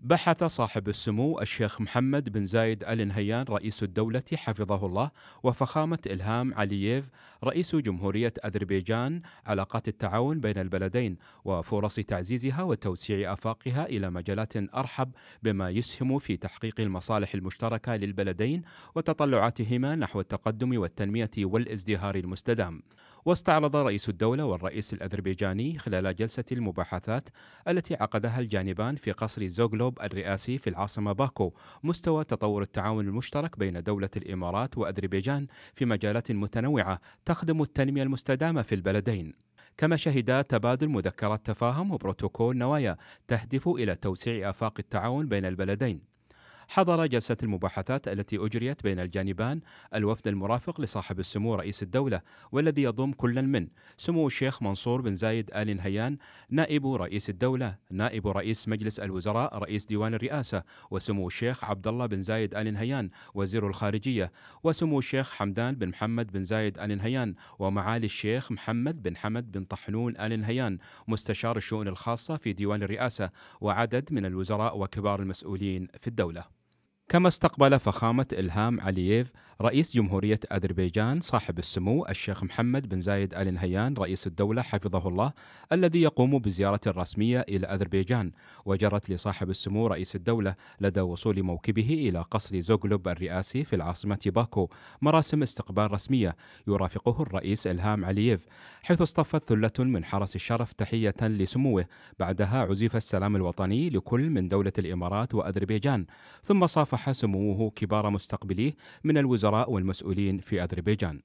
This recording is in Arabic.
بحث صاحب السمو الشيخ محمد بن زايد ال نهيان رئيس الدولة حفظه الله وفخامة إلهام علييف رئيس جمهورية أذربيجان علاقات التعاون بين البلدين وفرص تعزيزها وتوسيع آفاقها إلى مجالات أرحب بما يسهم في تحقيق المصالح المشتركة للبلدين وتطلعاتهما نحو التقدم والتنمية والازدهار المستدام. واستعرض رئيس الدولة والرئيس الأذربيجاني خلال جلسة المباحثات التي عقدها الجانبان في قصر زوغلوب الرئاسي في العاصمة باكو مستوى تطور التعاون المشترك بين دولة الإمارات وأذربيجان في مجالات متنوعة تخدم التنمية المستدامة في البلدين كما شهد تبادل مذكرات تفاهم وبروتوكول نوايا تهدف إلى توسيع آفاق التعاون بين البلدين حضر جلسة المباحثات التي أجريت بين الجانبان الوفد المرافق لصاحب السمو رئيس الدولة والذي يضم كل من سمو الشيخ منصور بن زايد آل نهيان نائب رئيس الدولة نائب رئيس مجلس الوزراء رئيس ديوان الرئاسة وسمو الشيخ عبد الله بن زايد آل نهيان وزير الخارجية وسمو الشيخ حمدان بن محمد بن زايد آل نهيان ومعالي الشيخ محمد بن حمد بن طحنون آل نهيان مستشار الشؤون الخاصة في ديوان الرئاسة وعدد من الوزراء وكبار المسؤولين في الدولة كما استقبل فخامة إلهام علييف رئيس جمهورية أذربيجان صاحب السمو الشيخ محمد بن زايد آل نهيان رئيس الدولة حفظه الله الذي يقوم بزيارة رسمية إلى أذربيجان وجرت لصاحب السمو رئيس الدولة لدى وصول موكبه إلى قصر زوغلوب الرئاسي في العاصمة باكو مراسم استقبال رسمية يرافقه الرئيس إلهام علييف حيث اصطفت ثلة من حرس الشرف تحية لسموه بعدها عزف السلام الوطني لكل من دولة الإمارات وأذربيجان ثم صافح لقح سموه كبار مستقبليه من الوزراء والمسؤولين في أذربيجان